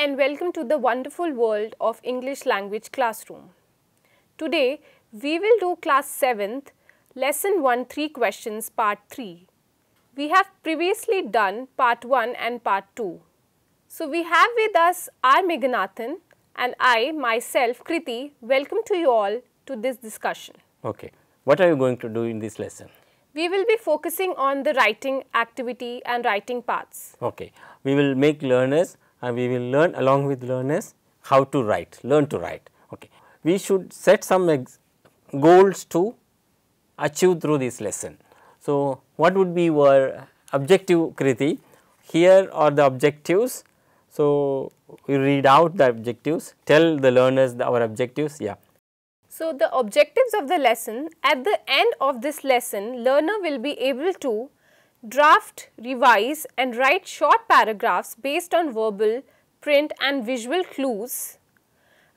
and welcome to the wonderful world of English language classroom. Today, we will do class 7th, lesson 1 3 questions part 3. We have previously done part 1 and part 2. So, we have with us R. Meganathan and I, myself, Kriti, welcome to you all to this discussion. Okay. What are you going to do in this lesson? we will be focusing on the writing activity and writing parts. Okay. We will make learners and we will learn along with learners how to write, learn to write. Okay. We should set some goals to achieve through this lesson. So, what would be our objective Kriti? Here are the objectives. So, we read out the objectives, tell the learners the, our objectives, yeah. So, the objectives of the lesson, at the end of this lesson, learner will be able to draft, revise and write short paragraphs based on verbal, print and visual clues,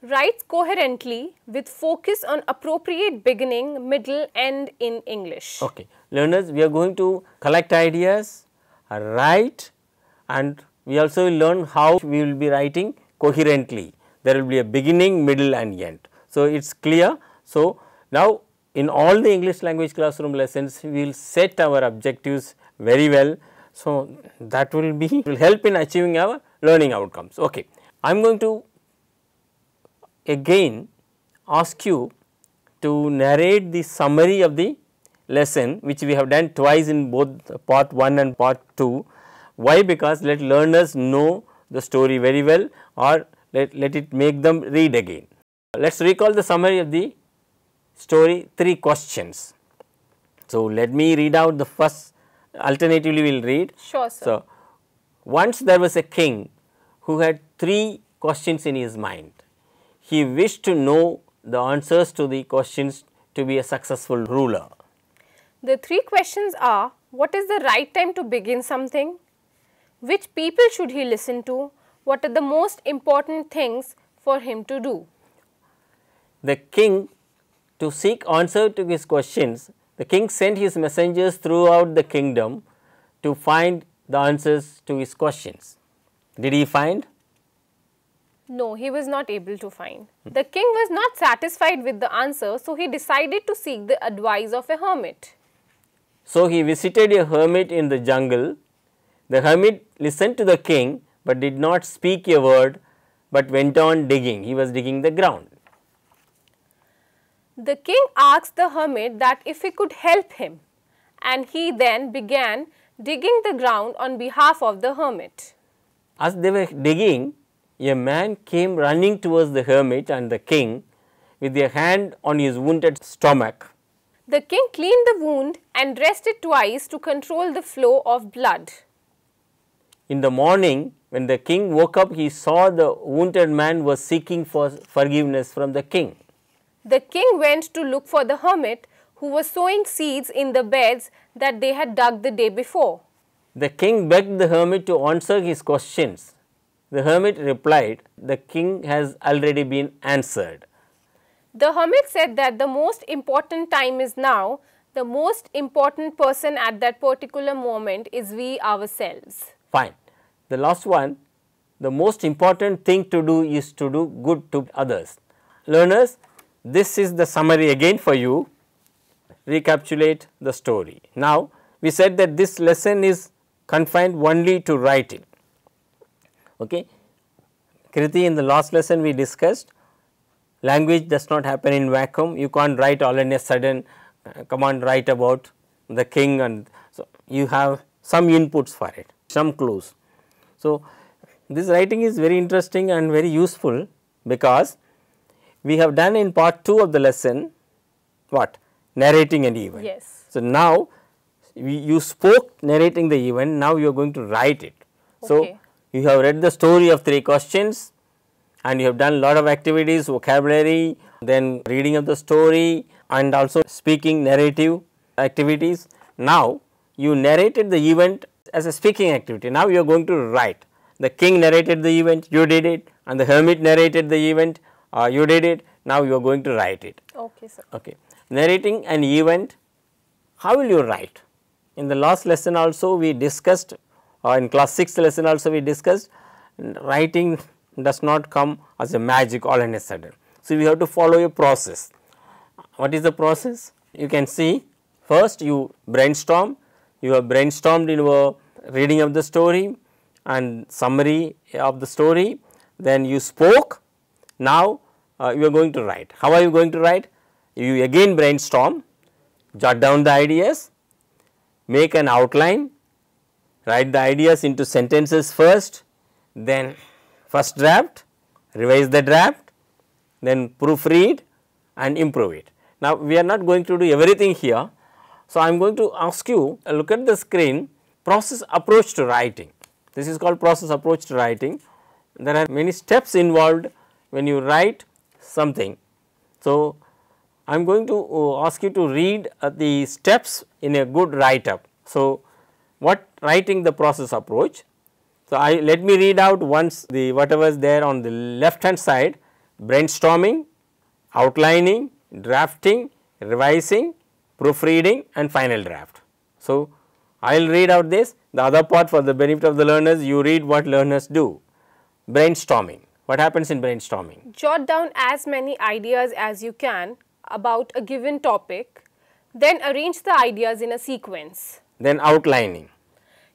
Write coherently with focus on appropriate beginning, middle and in English. Okay. Learners, we are going to collect ideas, write and we also will learn how we will be writing coherently. There will be a beginning, middle and end. So, it is clear. So, now in all the English language classroom lessons, we will set our objectives very well. So, that will be will help in achieving our learning outcomes. Okay. I am going to again ask you to narrate the summary of the lesson which we have done twice in both part 1 and part 2. Why? Because let learners know the story very well or let, let it make them read again. Let us recall the summary of the story 3 questions. So, let me read out the first alternatively we will read. Sure, sir. So, once there was a king who had three questions in his mind. He wished to know the answers to the questions to be a successful ruler. The three questions are what is the right time to begin something, which people should he listen to, what are the most important things for him to do. The king to seek answer to his questions the king sent his messengers throughout the kingdom to find the answers to his questions. Did he find? No, he was not able to find. Hmm. The king was not satisfied with the answer, so he decided to seek the advice of a hermit. So, he visited a hermit in the jungle. The hermit listened to the king, but did not speak a word, but went on digging. He was digging the ground. The king asked the hermit that if he could help him and he then began digging the ground on behalf of the hermit. As they were digging, a man came running towards the hermit and the king with a hand on his wounded stomach. The king cleaned the wound and dressed it twice to control the flow of blood. In the morning, when the king woke up, he saw the wounded man was seeking for forgiveness from the king. The king went to look for the hermit who was sowing seeds in the beds that they had dug the day before. The king begged the hermit to answer his questions. The hermit replied, The king has already been answered. The hermit said that the most important time is now. The most important person at that particular moment is we ourselves. Fine. The last one, the most important thing to do is to do good to others. Learners, this is the summary again for you, recapitulate the story. Now, we said that this lesson is confined only to writing. Okay. Kriti in the last lesson we discussed language does not happen in vacuum, you can't write all in a sudden uh, on, write about the king and so you have some inputs for it, some clues. So, this writing is very interesting and very useful because we have done in part 2 of the lesson what? Narrating an event. Yes. So, now we, you spoke narrating the event, now you are going to write it. Okay. So, you have read the story of three questions and you have done lot of activities, vocabulary, then reading of the story and also speaking narrative activities. Now, you narrated the event as a speaking activity. Now, you are going to write. The king narrated the event, you did it and the hermit narrated the event, uh, you did it, now you are going to write it. Okay, sir. Okay. Narrating an event, how will you write? In the last lesson also we discussed or uh, in class 6 lesson also we discussed writing does not come as a magic all in a sudden. So, we have to follow a process. What is the process? You can see first you brainstorm, you have brainstormed in your reading of the story and summary of the story, then you spoke. Now, uh, you are going to write. How are you going to write? You again brainstorm, jot down the ideas, make an outline, write the ideas into sentences first, then first draft, revise the draft, then proofread and improve it. Now, we are not going to do everything here. So, I am going to ask you uh, look at the screen process approach to writing. This is called process approach to writing. There are many steps involved when you write something. So, I am going to uh, ask you to read uh, the steps in a good write up. So, what writing the process approach? So, I let me read out once the whatever is there on the left hand side brainstorming, outlining, drafting, revising, proofreading and final draft. So, I will read out this the other part for the benefit of the learners you read what learners do brainstorming. What happens in brainstorming? Jot down as many ideas as you can about a given topic, then arrange the ideas in a sequence. Then outlining.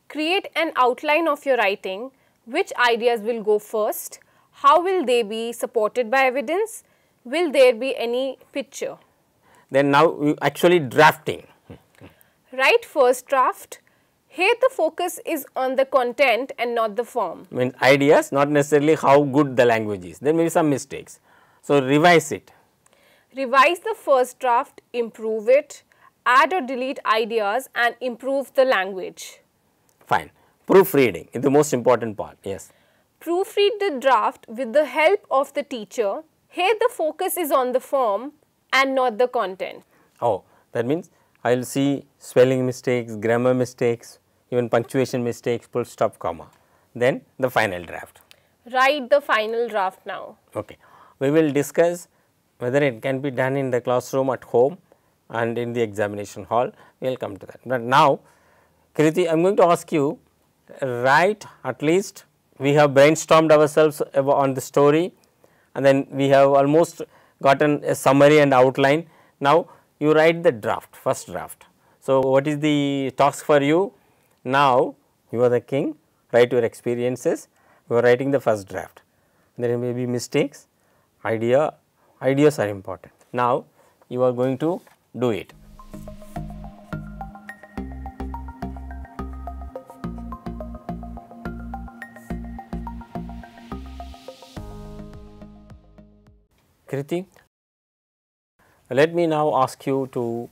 Create an outline of your writing, which ideas will go first, how will they be supported by evidence, will there be any picture. Then now you actually drafting. Write first draft, here the focus is on the content and not the form. I mean ideas not necessarily how good the language is. There may be some mistakes. So, revise it. Revise the first draft, improve it, add or delete ideas and improve the language. Fine. Proofreading is the most important part. Yes. Proofread the draft with the help of the teacher. Here the focus is on the form and not the content. Oh, that means I will see spelling mistakes, grammar mistakes, even punctuation mistakes, full stop, comma. Then the final draft. Write the final draft now. Okay. We will discuss whether it can be done in the classroom at home and in the examination hall. We will come to that. But now, Kirti, I am going to ask you, write at least we have brainstormed ourselves on the story and then we have almost gotten a summary and outline. Now, you write the draft, first draft. So, what is the task for you? Now, you are the king, write your experiences, you are writing the first draft. There may be mistakes, idea, ideas are important. Now, you are going to do it. Kriti, let me now ask you to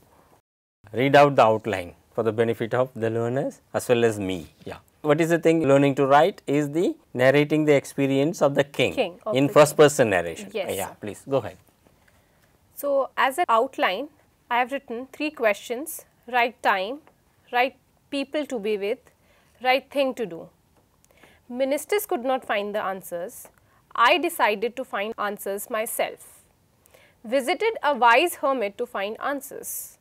read out the outline for the benefit of the learners as well as me. Yeah. What is the thing learning to write is the narrating the experience of the king, king of in the first king. person narration. Yes. Yeah, please go ahead. So, as an outline, I have written three questions, right time, right people to be with, right thing to do. Ministers could not find the answers. I decided to find answers myself visited a wise hermit to find answers.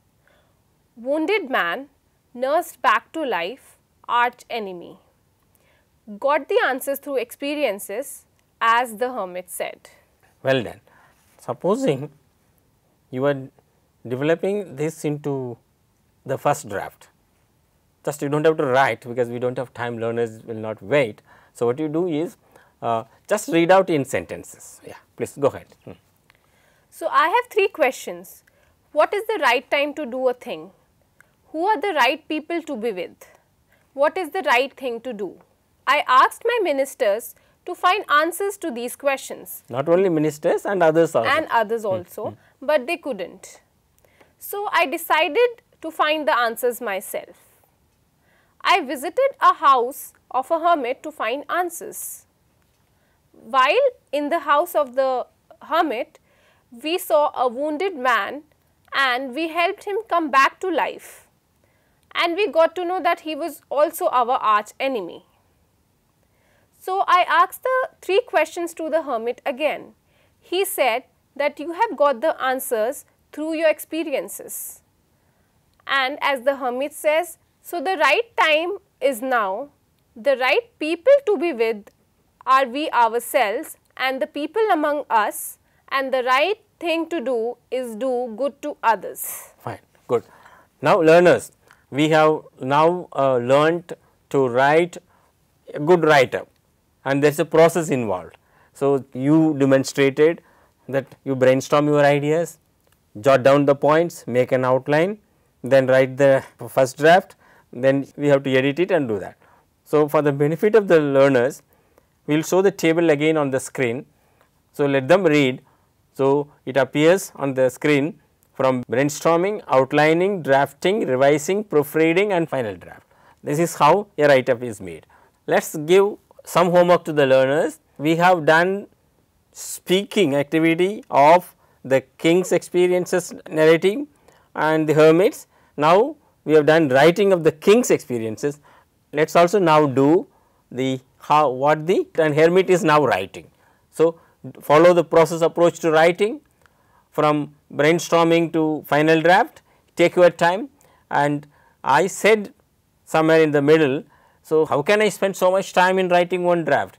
Wounded man, nursed back to life, arch enemy. Got the answers through experiences, as the hermit said. Well done. Supposing you are developing this into the first draft, just you do not have to write because we do not have time, learners will not wait. So, what you do is uh, just read out in sentences. Yeah, please go ahead. Hmm. So, I have three questions. What is the right time to do a thing? Who are the right people to be with? What is the right thing to do? I asked my ministers to find answers to these questions. Not only ministers and others also. And others hmm, also, hmm. but they couldn't. So, I decided to find the answers myself. I visited a house of a hermit to find answers. While in the house of the hermit, we saw a wounded man and we helped him come back to life. And we got to know that he was also our arch enemy. So I asked the three questions to the hermit again. He said that you have got the answers through your experiences. And as the hermit says, so the right time is now, the right people to be with are we ourselves and the people among us and the right thing to do is do good to others. Fine, good. Now, learners, we have now uh, learnt to write a good writer and there is a process involved. So, you demonstrated that you brainstorm your ideas, jot down the points, make an outline, then write the first draft, then we have to edit it and do that. So, for the benefit of the learners, we will show the table again on the screen. So, let them read so, it appears on the screen from brainstorming, outlining, drafting, revising, proofreading and final draft. This is how a write up is made. Let us give some homework to the learners. We have done speaking activity of the king's experiences narrative and the hermits. Now, we have done writing of the king's experiences. Let us also now do the how what the and hermit is now writing. So, follow the process approach to writing from brainstorming to final draft, take your time and I said somewhere in the middle, so how can I spend so much time in writing one draft?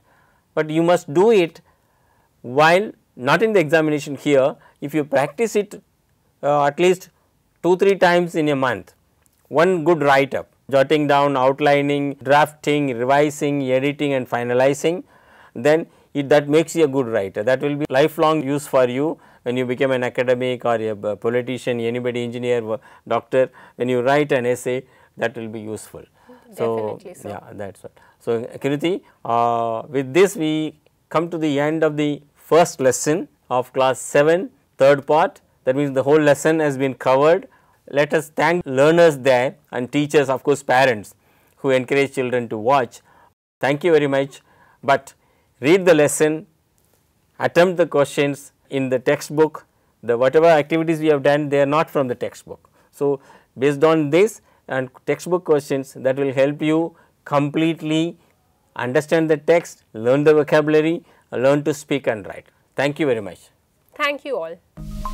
But you must do it while not in the examination here, if you practice it uh, at least 2-3 times in a month, one good write up, jotting down, outlining, drafting, revising, editing and finalizing, then it that makes you a good writer that will be lifelong use for you when you become an academic or a uh, politician anybody engineer doctor when you write an essay that will be useful. Definitely so, so. yeah that is what. So, Kirti uh, with this we come to the end of the first lesson of class 7 third part that means the whole lesson has been covered. Let us thank learners there and teachers of course parents who encourage children to watch. Thank you very much but read the lesson, attempt the questions in the textbook, the whatever activities we have done they are not from the textbook. So, based on this and textbook questions that will help you completely understand the text, learn the vocabulary, learn to speak and write. Thank you very much. Thank you all.